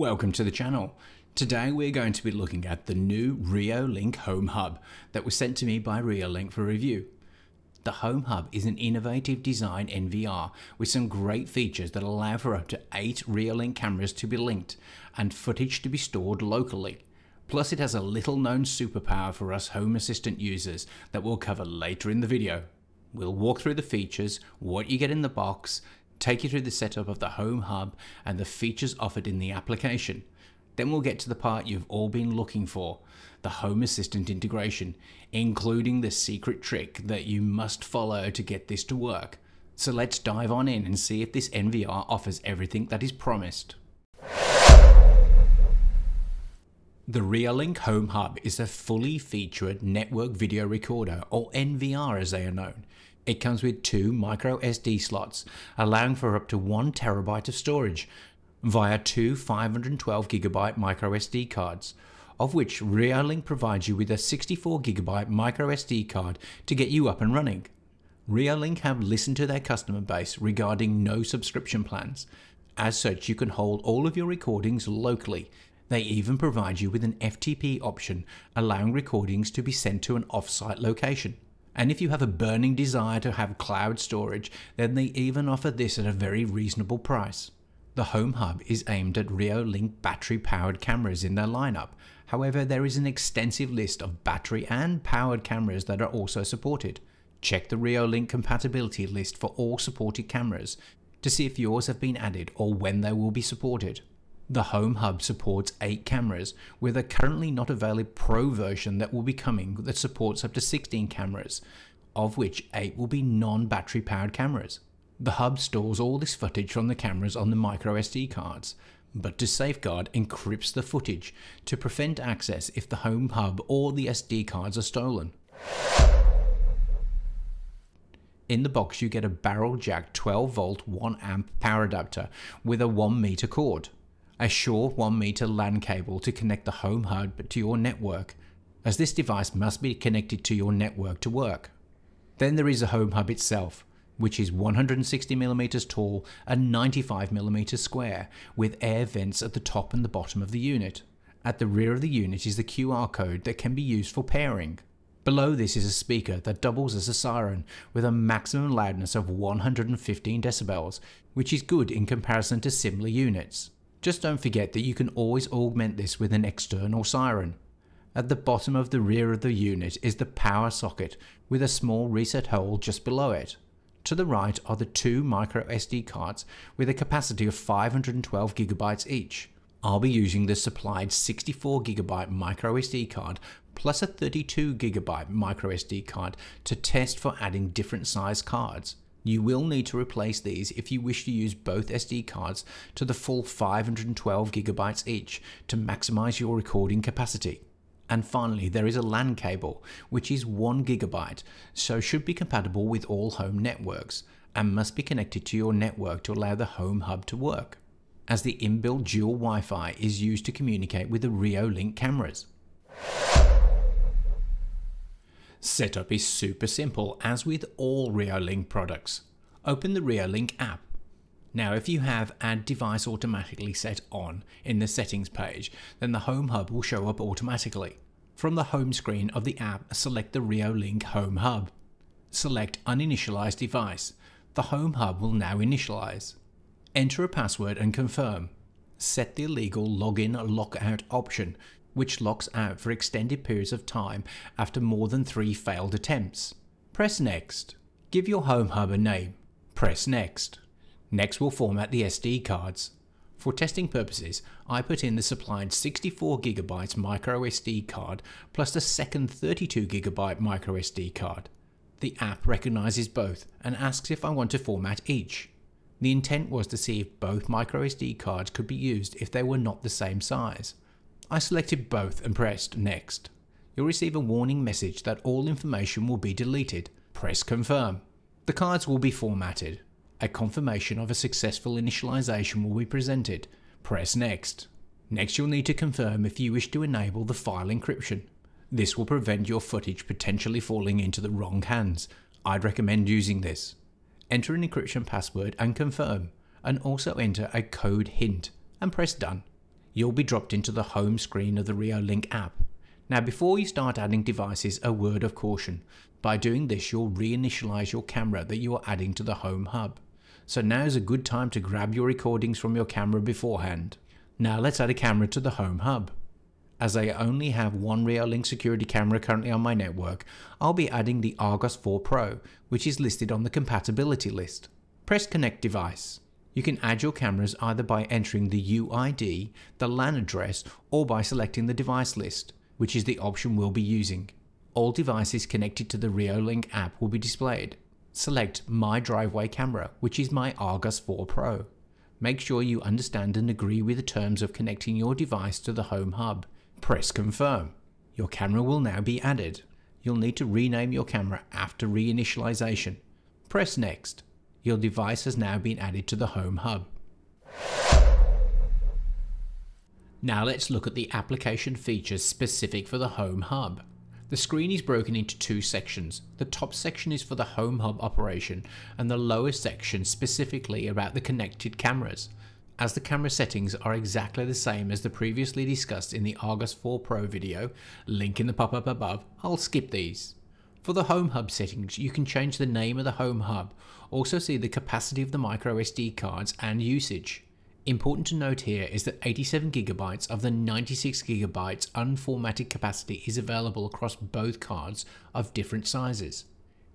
Welcome to the channel. Today we're going to be looking at the new RioLink Home Hub that was sent to me by RioLink for review. The Home Hub is an innovative design NVR with some great features that allow for up to 8 RioLink cameras to be linked and footage to be stored locally. Plus it has a little known superpower for us Home Assistant users that we'll cover later in the video. We'll walk through the features, what you get in the box, take you through the setup of the Home Hub and the features offered in the application. Then we'll get to the part you've all been looking for the Home Assistant integration, including the secret trick that you must follow to get this to work. So let's dive on in and see if this NVR offers everything that is promised. The Realink Home Hub is a fully featured network video recorder, or NVR as they are known. It comes with two micro SD slots, allowing for up to 1 terabyte of storage via two 512GB micro SD cards, of which Realink provides you with a 64GB micro SD card to get you up and running. Realink have listened to their customer base regarding no subscription plans. As such, you can hold all of your recordings locally. They even provide you with an FTP option, allowing recordings to be sent to an off-site location. And if you have a burning desire to have cloud storage, then they even offer this at a very reasonable price. The Home Hub is aimed at RioLink battery powered cameras in their lineup. However, there is an extensive list of battery and powered cameras that are also supported. Check the RioLink compatibility list for all supported cameras to see if yours have been added or when they will be supported the Home Hub supports 8 cameras, with a currently not available Pro version that will be coming that supports up to 16 cameras, of which 8 will be non-battery powered cameras. The hub stores all this footage from the cameras on the microSD cards, but to safeguard encrypts the footage to prevent access if the home hub or the SD cards are stolen. In the box you get a barrel jack 12 volt 1 amp power adapter with a 1 meter cord a short 1 meter LAN cable to connect the home hub to your network, as this device must be connected to your network to work. Then there is the home hub itself, which is 160mm tall and 95mm square, with air vents at the top and the bottom of the unit. At the rear of the unit is the QR code that can be used for pairing. Below this is a speaker that doubles as a siren with a maximum loudness of 115 decibels, which is good in comparison to similar units. Just don't forget that you can always augment this with an external siren. At the bottom of the rear of the unit is the power socket with a small reset hole just below it. To the right are the two micro SD cards with a capacity of 512GB each. I'll be using the supplied 64GB micro SD card plus a 32GB micro SD card to test for adding different size cards. You will need to replace these if you wish to use both SD cards to the full 512 gigabytes each to maximize your recording capacity. And finally, there is a LAN cable, which is 1 gigabyte, so should be compatible with all home networks and must be connected to your network to allow the home hub to work, as the inbuilt dual Wi-Fi is used to communicate with the Rio Link cameras. Setup is super simple as with all Reolink products. Open the Reolink app. Now if you have add device automatically set on in the settings page, then the home hub will show up automatically. From the home screen of the app, select the Reolink home hub. Select uninitialized device. The home hub will now initialize. Enter a password and confirm. Set the illegal login lockout option which locks out for extended periods of time after more than three failed attempts. Press Next. Give your home hub a name. Press Next. Next we'll format the SD cards. For testing purposes, I put in the supplied 64GB microSD card plus the second 32GB microSD card. The app recognises both and asks if I want to format each. The intent was to see if both microSD cards could be used if they were not the same size. I selected both and pressed next. You'll receive a warning message that all information will be deleted. Press confirm. The cards will be formatted. A confirmation of a successful initialization will be presented. Press next. Next you'll need to confirm if you wish to enable the file encryption. This will prevent your footage potentially falling into the wrong hands. I'd recommend using this. Enter an encryption password and confirm, and also enter a code hint and press done you'll be dropped into the home screen of the RioLink app. Now before you start adding devices, a word of caution. By doing this, you'll reinitialize your camera that you are adding to the home hub. So now is a good time to grab your recordings from your camera beforehand. Now let's add a camera to the home hub. As I only have one RioLink security camera currently on my network, I'll be adding the Argos 4 Pro, which is listed on the compatibility list. Press connect device. You can add your cameras either by entering the UID, the LAN address, or by selecting the device list, which is the option we'll be using. All devices connected to the RioLink app will be displayed. Select My Driveway Camera, which is my Argus 4 Pro. Make sure you understand and agree with the terms of connecting your device to the home hub. Press Confirm. Your camera will now be added. You'll need to rename your camera after reinitialization. Press Next. Your device has now been added to the Home Hub. Now let's look at the application features specific for the Home Hub. The screen is broken into two sections. The top section is for the Home Hub operation and the lower section specifically about the connected cameras. As the camera settings are exactly the same as the previously discussed in the Argus 4 Pro video, link in the pop-up above, I'll skip these. For the Home Hub settings, you can change the name of the Home Hub, also see the capacity of the microSD cards and usage. Important to note here is that 87GB of the 96GB unformatted capacity is available across both cards of different sizes.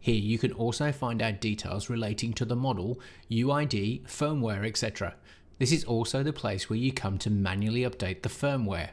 Here you can also find out details relating to the model, UID, firmware etc. This is also the place where you come to manually update the firmware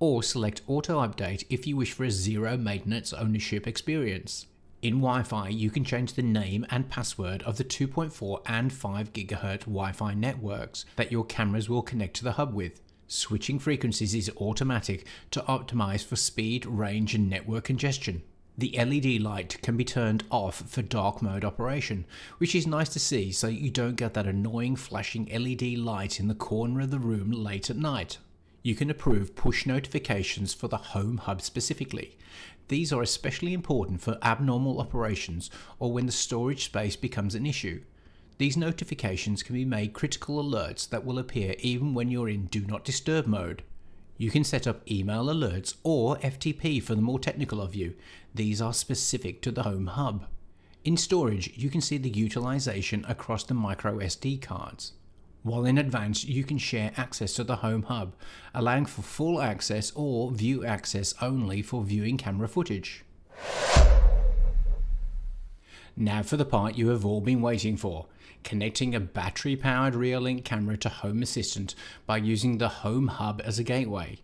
or select auto update if you wish for a zero maintenance ownership experience. In Wi-Fi, you can change the name and password of the 2.4 and 5 GHz Wi-Fi networks that your cameras will connect to the hub with. Switching frequencies is automatic to optimize for speed, range and network congestion. The LED light can be turned off for dark mode operation, which is nice to see so you don't get that annoying flashing LED light in the corner of the room late at night you can approve push notifications for the Home Hub specifically. These are especially important for abnormal operations or when the storage space becomes an issue. These notifications can be made critical alerts that will appear even when you're in Do Not Disturb mode. You can set up email alerts or FTP for the more technical of you. These are specific to the Home Hub. In storage, you can see the utilization across the micro SD cards. While in Advanced, you can share access to the Home Hub, allowing for full access or view access only for viewing camera footage. Now for the part you have all been waiting for, connecting a battery-powered Reolink camera to Home Assistant by using the Home Hub as a gateway.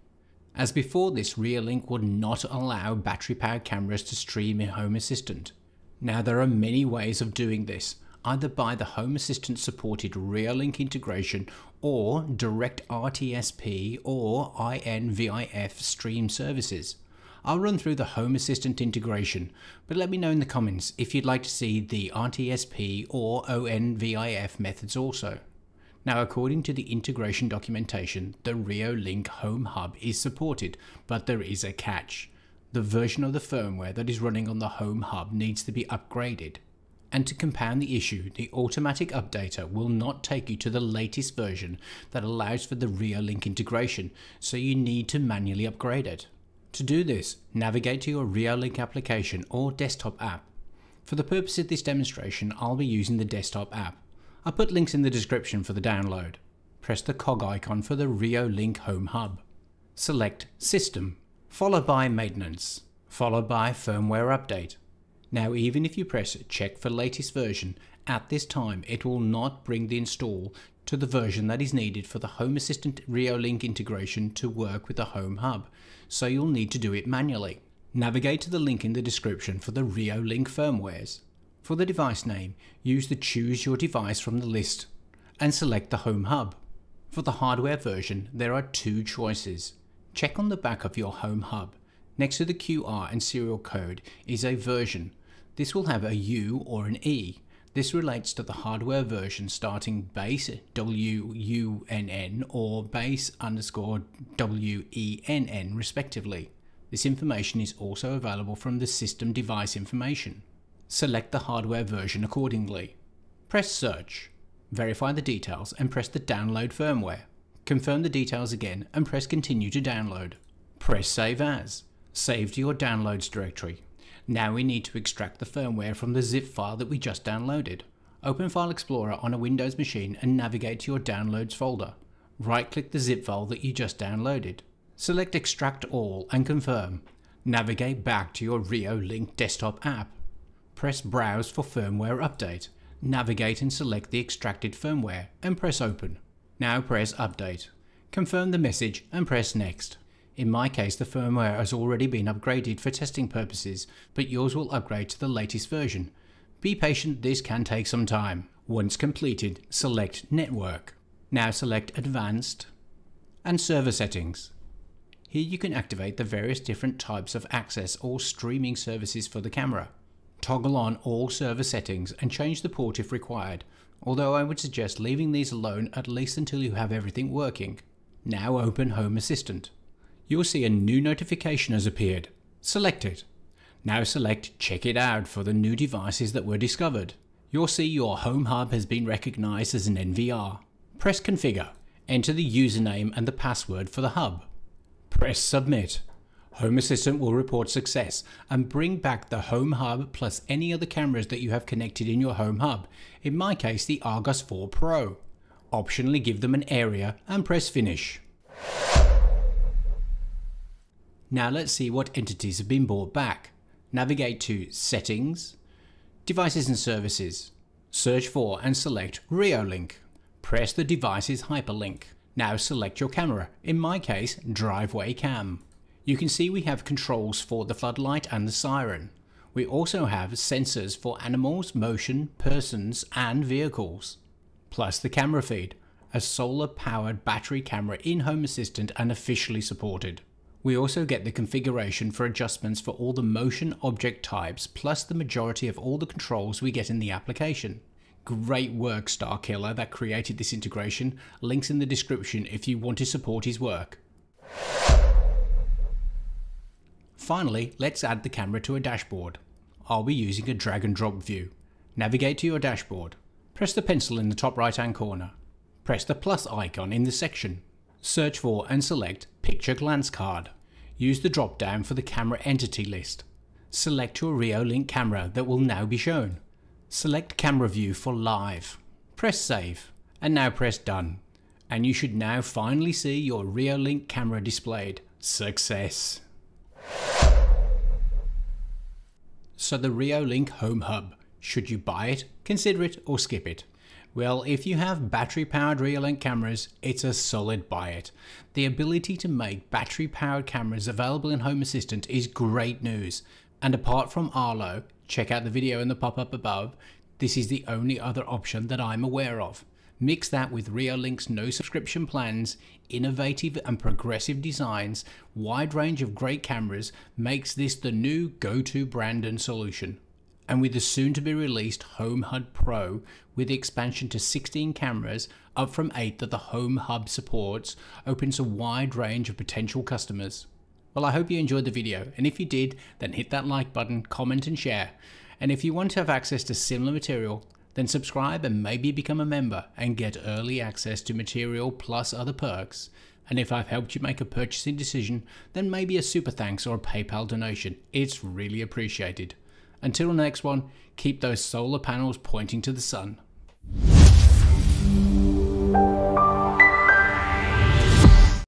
As before this, Reolink would not allow battery-powered cameras to stream in Home Assistant. Now there are many ways of doing this, either by the Home Assistant supported Reallink integration or direct RTSP or INVIF stream services. I'll run through the Home Assistant integration, but let me know in the comments if you'd like to see the RTSP or ONVIF methods also. Now, according to the integration documentation, the RioLink Home Hub is supported, but there is a catch. The version of the firmware that is running on the Home Hub needs to be upgraded. And to compound the issue, the automatic updater will not take you to the latest version that allows for the ReoLink integration, so you need to manually upgrade it. To do this, navigate to your ReoLink application or desktop app. For the purpose of this demonstration, I'll be using the desktop app. I'll put links in the description for the download. Press the cog icon for the ReoLink Home Hub. Select System, followed by Maintenance, followed by Firmware Update now even if you press check for latest version, at this time it will not bring the install to the version that is needed for the Home Assistant Link integration to work with the Home Hub, so you'll need to do it manually. Navigate to the link in the description for the Link firmwares. For the device name, use the Choose Your Device from the list and select the Home Hub. For the hardware version, there are two choices. Check on the back of your Home Hub. Next to the QR and serial code is a version this will have a U or an E. This relates to the hardware version starting base WUNN or base underscore WENN respectively. This information is also available from the system device information. Select the hardware version accordingly. Press search. Verify the details and press the download firmware. Confirm the details again and press continue to download. Press save as. Save to your downloads directory. Now we need to extract the firmware from the zip file that we just downloaded. Open File Explorer on a Windows machine and navigate to your Downloads folder. Right-click the zip file that you just downloaded. Select Extract All and confirm. Navigate back to your Rio Link desktop app. Press Browse for Firmware Update. Navigate and select the extracted firmware and press Open. Now press Update. Confirm the message and press Next. In my case, the firmware has already been upgraded for testing purposes, but yours will upgrade to the latest version. Be patient, this can take some time. Once completed, select Network. Now select Advanced and Server Settings. Here you can activate the various different types of access or streaming services for the camera. Toggle on all server settings and change the port if required, although I would suggest leaving these alone at least until you have everything working. Now open Home Assistant you will see a new notification has appeared. Select it. Now select check it out for the new devices that were discovered. You'll see your home hub has been recognized as an NVR. Press configure. Enter the username and the password for the hub. Press submit. Home Assistant will report success and bring back the Home Hub plus any other cameras that you have connected in your Home Hub, in my case the Argus 4 Pro. Optionally give them an area and press finish. Now let's see what entities have been brought back. Navigate to Settings, Devices and Services. Search for and select Riolink. Press the device's hyperlink. Now select your camera, in my case Driveway Cam. You can see we have controls for the floodlight and the siren. We also have sensors for animals, motion, persons and vehicles. Plus the camera feed, a solar powered battery camera in Home Assistant and officially supported. We also get the configuration for adjustments for all the motion object types, plus the majority of all the controls we get in the application. Great work, Starkiller, that created this integration. Links in the description if you want to support his work. Finally, let's add the camera to a dashboard. I'll be using a drag and drop view. Navigate to your dashboard. Press the pencil in the top right hand corner. Press the plus icon in the section. Search for and select Picture Glance Card. Use the drop down for the camera entity list. Select your Reolink camera that will now be shown. Select Camera View for Live. Press Save and now press Done. And you should now finally see your Reolink camera displayed. Success! So the Reolink Home Hub. Should you buy it, consider it or skip it? Well, if you have battery-powered rear-link cameras, it's a solid buy it. The ability to make battery-powered cameras available in Home Assistant is great news. And apart from Arlo, check out the video in the pop-up above, this is the only other option that I'm aware of. Mix that with RioLink's no subscription plans, innovative and progressive designs, wide range of great cameras makes this the new go-to brand and solution and with the soon to be released Home HUD Pro with the expansion to 16 cameras, up from 8 that the Home Hub supports, opens a wide range of potential customers. Well, I hope you enjoyed the video, and if you did, then hit that like button, comment, and share. And if you want to have access to similar material, then subscribe and maybe become a member and get early access to material plus other perks. And if I've helped you make a purchasing decision, then maybe a super thanks or a PayPal donation. It's really appreciated. Until the next one, keep those solar panels pointing to the sun.